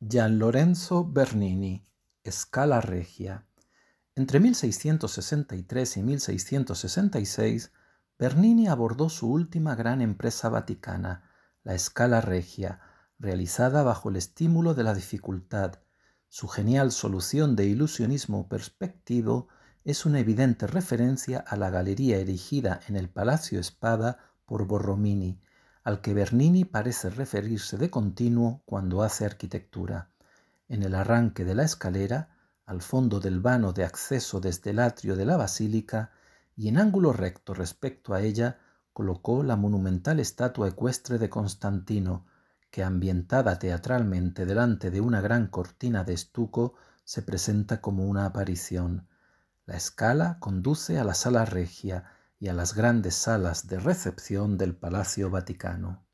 Gian Lorenzo Bernini, Escala Regia. Entre 1663 y 1666, Bernini abordó su última gran empresa vaticana, la Escala Regia, realizada bajo el estímulo de la dificultad. Su genial solución de ilusionismo perspectivo es una evidente referencia a la galería erigida en el Palacio Espada por Borromini, al que Bernini parece referirse de continuo cuando hace arquitectura. En el arranque de la escalera, al fondo del vano de acceso desde el atrio de la basílica y en ángulo recto respecto a ella, colocó la monumental estatua ecuestre de Constantino, que ambientada teatralmente delante de una gran cortina de estuco, se presenta como una aparición. La escala conduce a la sala regia, y a las grandes salas de recepción del Palacio Vaticano.